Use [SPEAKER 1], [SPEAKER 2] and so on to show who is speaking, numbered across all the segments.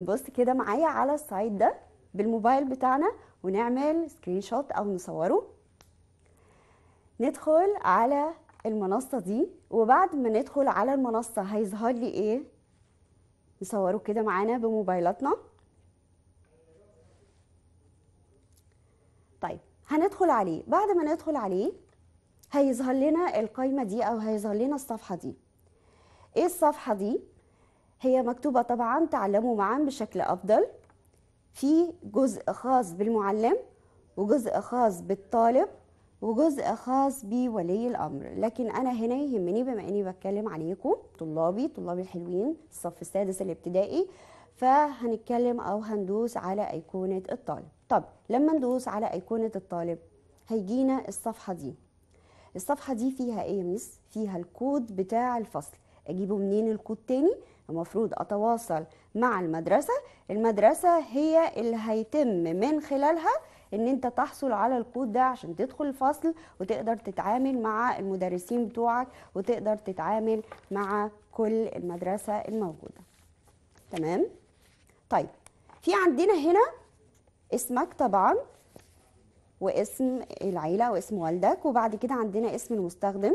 [SPEAKER 1] بص كده معايا على السايد ده بالموبايل بتاعنا ونعمل سكرين شوت او نصوره ندخل على المنصة دي وبعد ما ندخل على المنصة هيظهر لي ايه نصوره كده معانا بموبايلاتنا طيب هندخل عليه بعد ما ندخل عليه هيظهر لنا القايمة دي او هيظهر لنا الصفحة دي ايه الصفحة دي هي مكتوبة طبعا تعلموا معا بشكل أفضل في جزء خاص بالمعلم وجزء خاص بالطالب وجزء خاص بولي الأمر لكن أنا هنا يهمني بما أني بتكلم عليكم طلابي طلابي الحلوين الصف السادس الابتدائي فهنتكلم أو هندوس على أيقونة الطالب طب لما ندوس على أيقونة الطالب هيجينا الصفحة دي الصفحة دي فيها ايه يا ميس؟ فيها الكود بتاع الفصل اجيبه منين الكود تاني المفروض اتواصل مع المدرسه المدرسه هي اللي هيتم من خلالها ان انت تحصل على الكود ده عشان تدخل الفصل وتقدر تتعامل مع المدرسين بتوعك وتقدر تتعامل مع كل المدرسه الموجوده تمام طيب في عندنا هنا اسمك طبعا واسم العيله واسم والدك وبعد كده عندنا اسم المستخدم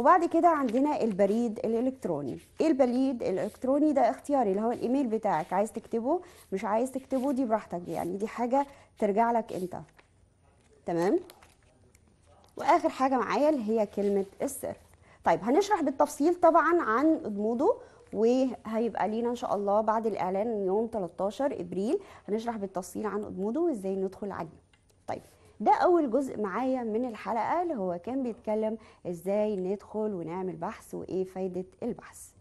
[SPEAKER 1] وبعد كده عندنا البريد الالكتروني ايه البريد الالكتروني ده اختياري اللي هو الايميل بتاعك عايز تكتبه مش عايز تكتبه دي براحتك يعني دي حاجه ترجع لك انت تمام واخر حاجه معايا اللي هي كلمه السر طيب هنشرح بالتفصيل طبعا عن ضموده وهيبقى لينا ان شاء الله بعد الاعلان يوم 13 ابريل هنشرح بالتفصيل عن غموضه وازاي ندخل عليه طيب ده اول جزء معايا من الحلقه اللي هو كان بيتكلم ازاي ندخل ونعمل بحث وايه فايده البحث